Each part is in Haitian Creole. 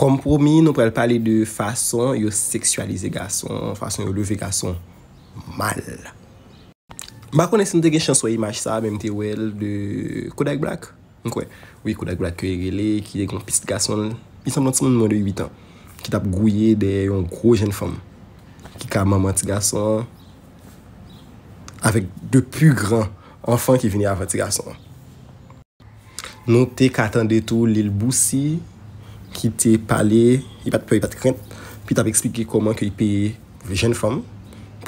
Kompromi, nou prel pale de fason yo seksualize gason, fason yo leve gason. Mal. Ba konen se nou te gen chans wè imaj sa, mèm te wèl de Kodak Black. Nk wè, wè Kodak Black kweye gele, ki de gon piste gason. Mi sanp nan ti moun moun de 8 an. Ki tap gouye de yon gro jen fom. Ki ka maman ti gason. Avèk de plus gran, anfan ki vini avan ti gason. Nou te katan de tou lil bousi. ki te pale, ipat pre, ipat krent, pi tap eksplike koman ki pe vejen fom,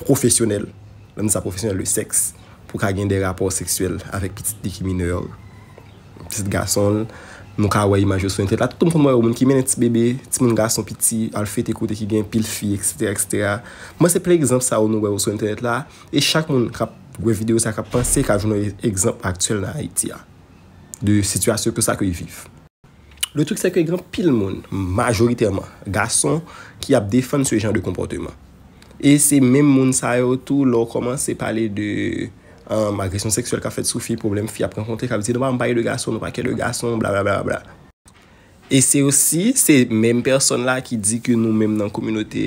profesyonel, lan sa profesyonel le seks, pou ka gen de rapor seksuel, avek pitit dikiminol, pitit gason, nou ka woy imaj yo sou internet la, tout mwen mwen wè woun ki men en tis bebe, tis mwen gason piti, al fete kote ki gen pil fi, etsè, etsè, mwen se ple egzamp sa woun wè yo sou internet la, e chak moun kwa video sa, kwa panse kwa joun wè egzamp aktuel nan Haiti ya, de situasyon ke sa kwe viv. Le truc se ke e gran pil moun, majoritèrman, gason ki ap defan sou gen de komportèman. E se men moun sa yo tout, lor koman se pale de, an, euh, magresyon seksuel ka fet sou fi, problem fi, ap renkonte ki ap zi, nou pa an baye de gason, nou pa kè de gason, blablabla. E se osi, se men person la ki di ki nou men nan kominote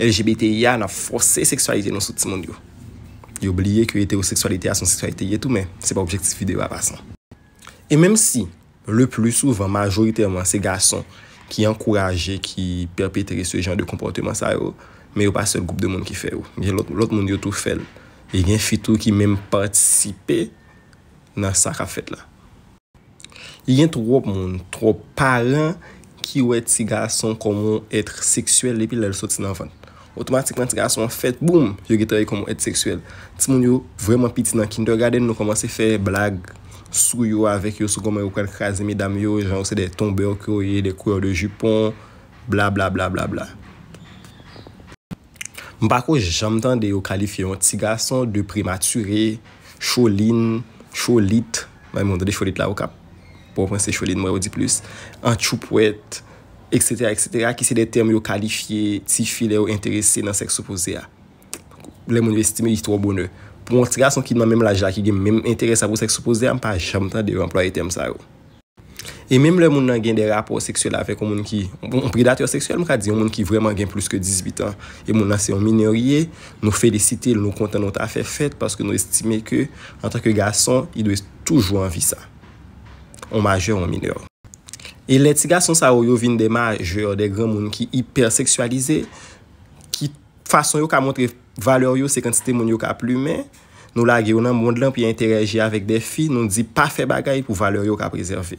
LGBTI ya nan fòse seksualite nan sot si moun yo. Yo bliye ki yo ete ou seksualite a son seksualite yetou, men, se pa objektifide yo ap asan. E menm si, Le plou souvan majoritèrman se gason ki ankouraje ki perpetre se jan de komportèman sa yo Me yo pa sèl goup de moun ki fè yo Lòt moun yo tou fèl Y gen fitou ki mèm patisipe nan sa ka fèt la Y gen tròp moun, tròp parèn ki yo et si gason komon etre seksuel epi lèl sò ti nan fèt Otomatikman ti gason fèt, boum, yo getèy komon etre seksuel Ti moun yo vwèman pi ti nan kindergarten nou komanse fè blag sou yo avek yo sou gome yo kwen kre a zemi dam yo, jan ou se de tombe yo kroye, de kroyo de jupon, bla bla bla bla bla. Mpako jame dan de yo kalifiye yon tsi gason de premature, choline, cholite, mwen mwende de cholite la wakap, pou wapense choline mwen yo di plus, an chup wet, etc. etc. ki se de tem yo kalifiye tsi file yo enterese nan seksopoze ya. Le mwen yon estime yi tro bono yo. Bon, ti gason ki dman menm la jilak ki gen menm interesa wou seksopoze am pa jam tan de yon ploye tem sa yo. E menm le moun nan gen de rapor seksuel avek ou moun ki, bon, pridat yo seksuel mou ka di, ou moun ki vreman gen plus ke 18 an, e moun nan se yon minoriye, nou felicite, nou konten nou tafe fet, paske nou estime ke, an tanke gason, yon dwe toujou an vi sa. On maje ou on minor. E le ti gason sa yo yo vin de maje ou de gran moun ki hyperseksualize, ki fason yo ka montre pwede, Valor yo se kantite moun yo ka plume, nou la gyounan moun lan pou yon interaje avèk defi, nou di pafe bagay pou valor yo ka prezerve.